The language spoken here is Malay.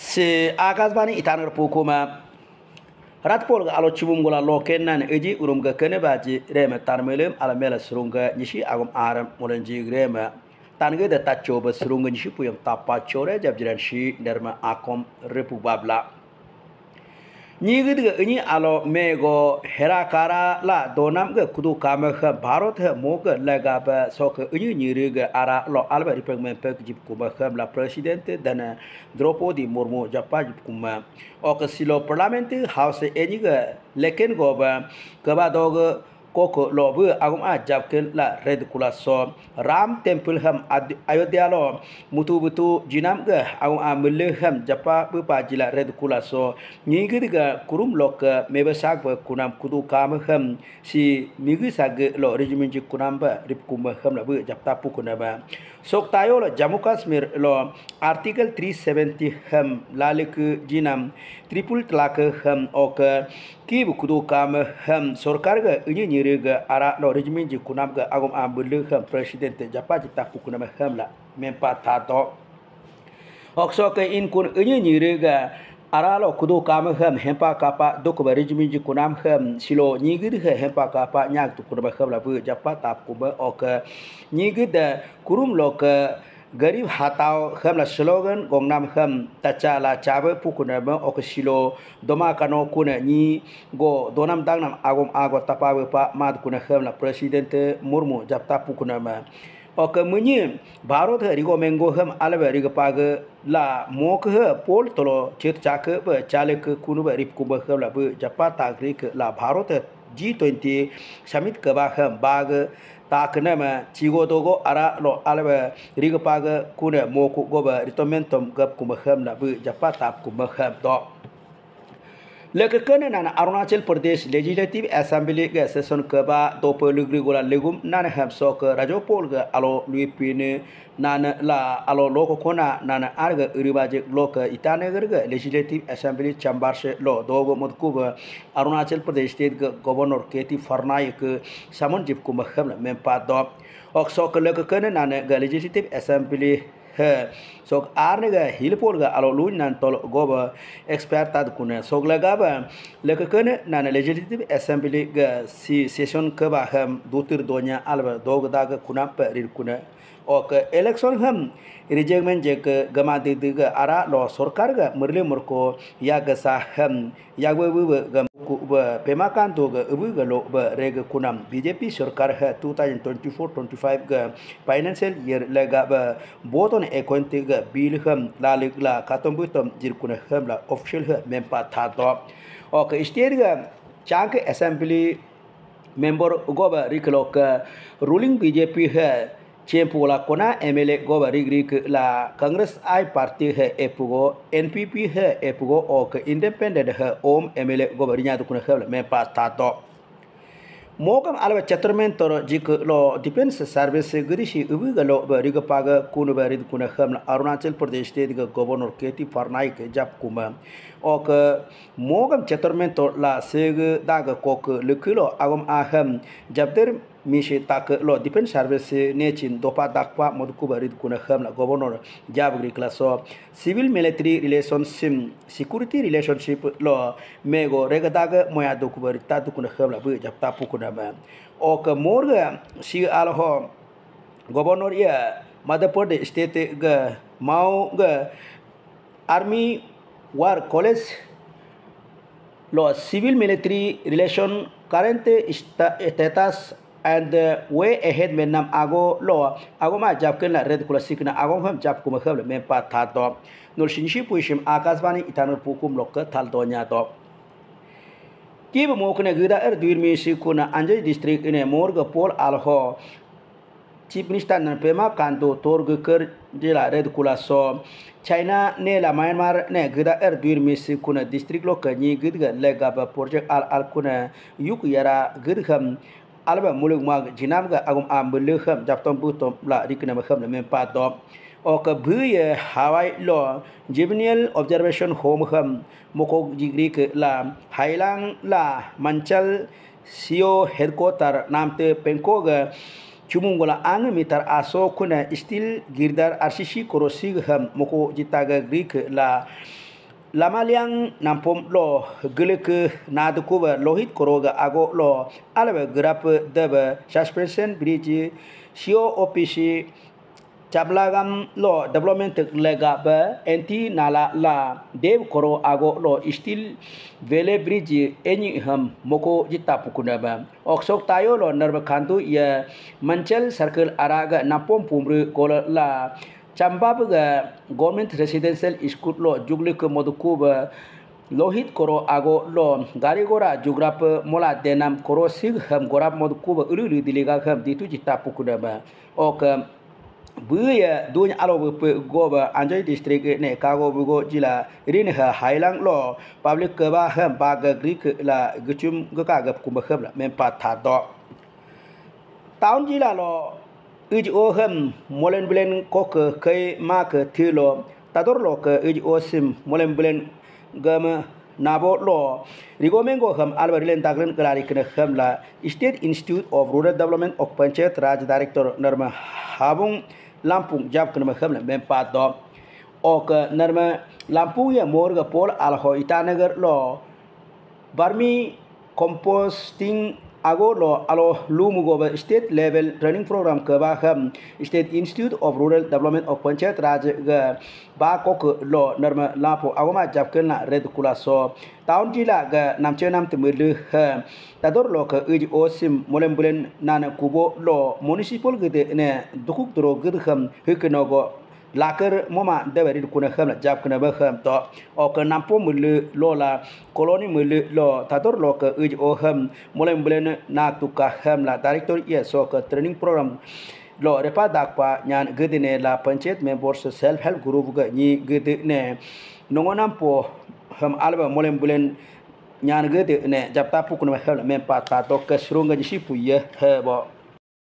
se agazbani itanar pokoma ratpol ga alochibum gola lokennan eji urum ga kenebaji reme tarmelem ala mela surunga nishi agum aram molenji grema tanga da tacho ba surunga nishi puyam tapa chore jabjiran shi derma akom repu babla Nyiigadiga nyi alo mei go Herakara la donamga kudu kamekhem bharota moga lagaba soka nyi nyi riga ala lo alba ripengmen peke jip kubakam la presidente dana Dropo di Murmo Japa jip kubakam. Oka silo parlamenti hause eni ga leken koko lo bu agum a jab ke la red kula so ram temple ham ayodhya lo mutu butu jinam ga au a mulle ham japa bu pa jila red kula so ni ge ga kurum lo ka me ba kunam kudu kam ham si mi sag lo regiment ji kunam ba rip kum ham la bu jap ta pu kunam ba sok tayo lo jammu kashmir lo article 370 ham la ke jinam triple talak ham ok kib kudu kam ham sorkar ga ini nyire ga ara lo rejimin ji kunam ga agum ambul ham presiden te japa ji tak kunam ham la mempa ta to so ke in kun ini nyire ga ara lo kudu kam ham hempa kapa dok ba rejimin ji kunam ham silo nyigir ha hempa kapa nyak tu kunam ham la bu japa tap ku ba ok nyigir da kurum lo ke gari hatao hem la slogan gong nam hem tacha la chabe pukuna ba okshilo doma kano kuna e ni go donam dang nam agom ago tapawe pa mad kuna e hem la president murmu japta pukuna ma ok munyi bharot ri go mengo hem alwe ri go pag la mok ha pol tolo chet chak ba chalek kunu ba rip kuba hem la ba japata la bharot G20 summit ke bahagian ta kene me tigo dogo ara lo albe riga paga kune moku goba ritomen tom gap kuma hem na bu japa tap kuma hem do lekeken nan arunachal pradesh legislative assembly ga session ka ba topo lugri gola legum nan hapso ka rajo pol ga alo luipine nan la alo loko kona nan arga uribaje loka itane garga legislative assembly chamber se lo dogo mutku ba arunachal pradesh state ga governor keti farnaik samanjip kumaham mem pa do ok sok lekeken nan ga legislative assembly so arne ga hilpor ga alo lu nan tol go ba expertad kuna so la ga ba le ke kene nan legislative assembly ga si session ke ba ham dutir donya alba dog da ga kuna pa rir kuna o election ham rejegment je ke gama de de ga ara lo sarkar ga murle murko ya ga sa ham ya we bu ga Pema कान दो गलो रेग कुनम बीजेपी सरकार ह 2024 25 ग financial year लगा ब बोतन एकोंते बिल हम लालिकला खातम बु तम हम ला ऑफिशियल ह मेम पा था तो ओके स्टेट ग चांग असेंबली मेंबर गोबा रिकलोक रूलिंग बीजेपी है जयपुर ला कोना एमएलए गोबा रिग्रिक ला कांग्रेस आई पार्टी है एपुगो एनपीपी है एपुगो ओक इंडिपेंडेंट है ओम एमएलए गोबा रिया दुकुन हेल में पास था तो मोकम अलव चतर में तोर जिक लो डिफेंस सर्विस गिरिशि उबुग लो बरिग पाग कुन बरिद कुन हम अरुणाचल प्रदेश दे दिग गवर्नर केती फरनाइक जब कुम ओक मोगम चतर में तोर ला सेग दाग कोक लिखिलो अगम आहम जब देर mi tak lo depend service ni chin do pa dak pa mod ku bari kuna kham la governor jab gri civil military relationship security relationship lo mego rega dag moya do ku bari ta du kuna kham buat bu jab ta pu kuna ma si al ho governor ya madapod state ga mau ga army war college lo civil military relation current status and the uh, way ahead men nam ago lo ago ma jap ken la red kula sikna ago hom jap kuma khab le me pa tha to nol shin shi puishim akashwani itanur pukum lok ka thal do nya to ki mok ne gida er duir me shi kuna anjay district ne mor ga pol al ho chief minister nan pema kan do tor ga kar de la red kula so china ne la myanmar ne gida er duir me shi kuna district lok ka ni gida le ga ba project al al kuna yuk yara gird kham alba muluk mag jinam ga agum am ah, bulu kham jap tom butom la dikna ma kham la mem patom o oh, ka buye eh, hawai lo jibnial observation home kham moko jigri ke la hailang la manchal sio headquarter namte penko ga chumung gola ang mitar aso kuna still girdar arsishi korosi kham moko jitaga greek la lamalyang nampom lo gelik naduku ba lohit koroga ago lo alaba grap de ba suspension bridge sio opc chablagam lo development lega ba enti nala la dew koro ago lo istil vele bridge any hum moko jita pukuna ba oksok tayo lo narba khantu ya manchel circle araga napom pumbre kola la चंबा बगा government residential school लो जुगले के मधु कुब लोहित करो आगो लो गाड़ी गोरा जुग्राप मोला देनाम करो सिग हम गोरा मधु कुब उरु उरु दिलिगा हम दितु जिता पुकुड़ा बा ओक बुए दुन आलो बुप गोब अंजय डिस्ट्रिक्ट ने कागो बुगो जिला रिन हा हाइलांग लो पब्लिक कबा हम बाग ग्रीक ला गचुम गका गप कुम हम ला मेन पाथा दो टाउन जिला लो ឺជអូហឹមមលិនប្លិនកកកៃម៉ាកធីឡូតាដរឡកឺជអូស៊ីមមលិនប្លិនហ្គមណាបូឡូរីកូមេងកូហឹមអល់បរិលិនតាក្រិនក្លារីកណហឹមឡាស្ទេតអ៊ីនស្ទីតអូហ្វរូរ៉ាល់ដេវឡប់មេនអុកបញ្ចេតរាជដារិកទ័រណរម៉ាហាប៊ុងឡាំពុងចាប់កណមហឹមឡាមេនប៉ាតោអូកណរម៉ាឡាំពុងយ៉ាមូរកពលអល់ហូអ៊ីតានេហ្គរឡូបារមី Composting agolo alo lumu go ba state level training program ka ba kham state institute of rural development of panchayat raj ba kok lo norma la po agoma jap ke na red kula so taun ti la ga nam che nam te mur lu ha ta dor lo ka e o sim molem nana kubo lo municipal ge de kham go ลาเกอร์มอมาเดวริดคุณะคัมละจับคุณะบะคัมตอออกกะนัมปอมุลลอลาโคลอนีมุลลอทาดอร์ลอกอิจโอฮมมอลัมบลนนาตุกมละดาริกตอร์เอกเทรนนလောရါကပညာဂဒိနေလာပန်ချမမ်ဘာဆဆယ်ဖ်ဟဲလ်ဂရုပကညဂဒိနေနငနမ်ပမ်အလဘမလမ်ဘလန်ညာဂဒိနေဂျပ်တာပုကနဲလမမ်ပတာတောကဆရုံဂျီ